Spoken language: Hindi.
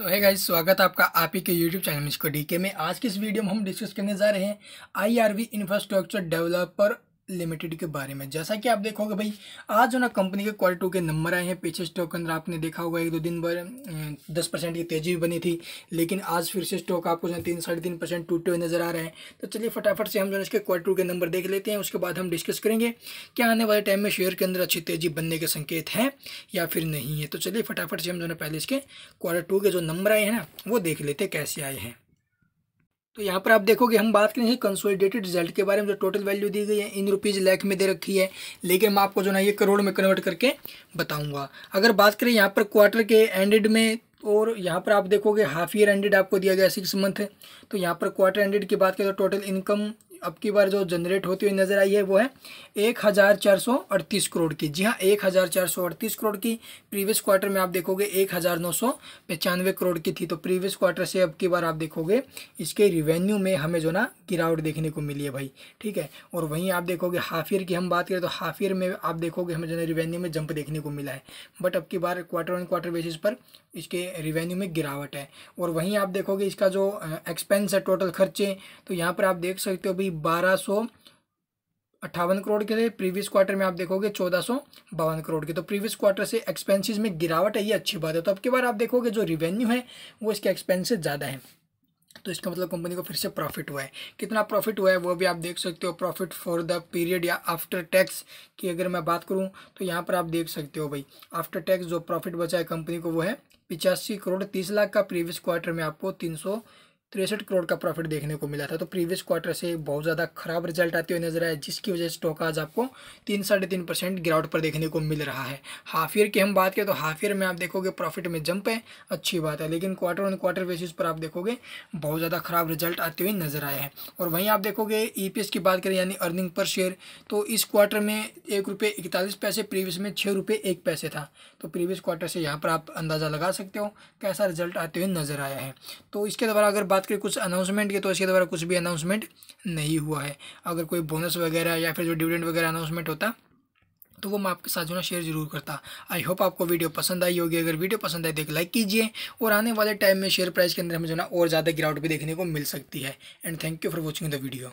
सो तो है गाइज स्वागत है आपका आप ही के यूट्यूब चैनल इसको डीके में आज के इस वीडियो में हम डिस्कस करने जा रहे हैं आईआरवी इंफ्रास्ट्रक्चर डेवलपर लिमिटेड के बारे में जैसा कि आप देखोगे भाई आज जो ना कंपनी के क्वार्टर टू के नंबर आए हैं पीछे स्टॉक के अंदर आपने देखा होगा एक दो दिन भर दस परसेंट की तेजी भी बनी थी लेकिन आज फिर से स्टॉक आपको जो है तीन साढ़े तीन परसेंट टूटे हुए नजर आ रहे हैं तो चलिए फटाफट से हम जो है इसके क्वार्टर टू के नंबर देख लेते हैं उसके बाद हम डिस्कस करेंगे क्या आने वाले टाइम में शेयर के अंदर अच्छी तेजी बनने के संकेत हैं या फिर नहीं है तो चलिए फटाफट से हम जो है पहले इसके क्वार्टर टू के जो नंबर आए हैं ना वो देख लेते कैसे आए हैं तो यहाँ पर आप देखोगे हम बात करेंगे कंसोलिडेटेड रिजल्ट के बारे में जो टोटल वैल्यू दी गई है इन रुपीज़ लैख में दे रखी है लेकिन मैं आपको जो ना ये करोड़ में कन्वर्ट करके बताऊंगा अगर बात करें यहाँ पर क्वार्टर के एंडेड में और यहाँ पर आप देखोगे हाफ ईयर एंडेड आपको दिया गया सिक्स मंथ तो यहाँ पर क्वार्टर एंडेड की बात करें तो टोटल इनकम अब की बार जो जनरेट होती हुई नज़र आई है वो है एक हज़ार चार सौ अड़तीस करोड़ की जी हाँ एक हज़ार चार सौ अड़तीस करोड़ की प्रीवियस क्वार्टर में आप देखोगे एक हज़ार नौ सौ पचानवे करोड़ की थी तो प्रीवियस क्वार्टर से अब की बार आप देखोगे इसके रिवेन्यू में हमें जो ना गिरावट देखने को मिली है भाई ठीक है और वहीं आप देखोगे हाफ ईयर की हम बात करें तो हाफ ईयर में आप देखोगे हमें जो ना रिवेन्यू में जंप देखने को मिला है बट अब की बार क्वार्टर ऑन क्वार्टर बेसिस पर इसके रिवेन्यू में गिरावट है और वहीं आप देखोगे इसका जो एक्सपेंस है टोटल खर्चे तो यहाँ पर आप देख सकते हो भाई करीब बारह सौ अट्ठावन करोड़ के थे प्रीवियस क्वार्टर में आप देखोगे चौदह सौ बावन करोड़ के तो प्रीवियस क्वार्टर से एक्सपेंसेस में गिरावट है ये अच्छी बात है तो अब की बार आप देखोगे जो रिवेन्यू है वो इसके एक्सपेंसेस ज़्यादा है तो इसका मतलब कंपनी को फिर से प्रॉफिट हुआ है कितना प्रॉफिट हुआ है वो भी आप देख सकते हो प्रॉफिट फॉर द पीरियड या आफ्टर टैक्स की अगर मैं बात करूँ तो यहाँ पर आप देख सकते हो भाई आफ्टर टैक्स जो प्रॉफिट बचा है कंपनी को वो है पिचासी करोड़ तीस लाख का प्रीवियस क्वार्टर में आपको तीन सौ तिरसठ करोड़ का प्रॉफिट देखने को मिला था तो प्रीवियस क्वार्टर से बहुत ज़्यादा खराब रिजल्ट आते हुए नजर आया जिसकी वजह से स्टॉक आज आपको तीन साढ़े तीन परसेंट गिरावट पर देखने को मिल रहा है हाफ ईयर की हम बात करें तो हाफ ईयर में आप देखोगे प्रॉफिट में जंप है अच्छी बात है लेकिन क्वार्टर ऑन क्वार्टर बेसिस पर आप देखोगे बहुत ज़्यादा खराब रिजल्ट आते हुए नजर आए हैं और वहीं आप देखोगे ई e की बात करें यानी अर्निंग पर शेयर तो इस क्वार्टर में एक रुपये इकतालीस पैसे प्रीवियस में छः रुपये एक पैसे था तो प्रीवियस क्वार्टर से यहाँ पर आप अंदाज़ा लगा सकते हो कैसा रिजल्ट आते हुए नजर आया है तो इसके द्वारा अगर बात बात करें कुछ अनाउंसमेंट की तो इसके द्वारा कुछ भी अनाउंसमेंट नहीं हुआ है अगर कोई बोनस वगैरह या फिर जो डिविडेंड वगैरह अनाउंसमेंट होता तो वो मैं आपके साथ जो ना शेयर जरूर करता आई होप आपको वीडियो पसंद आई होगी अगर वीडियो पसंद आए तो एक लाइक कीजिए और आने वाले टाइम में शेयर प्राइस के अंदर हमें जो ना और ज़्यादा गिरावट भी देखने को मिल सकती है and thank you for watching the video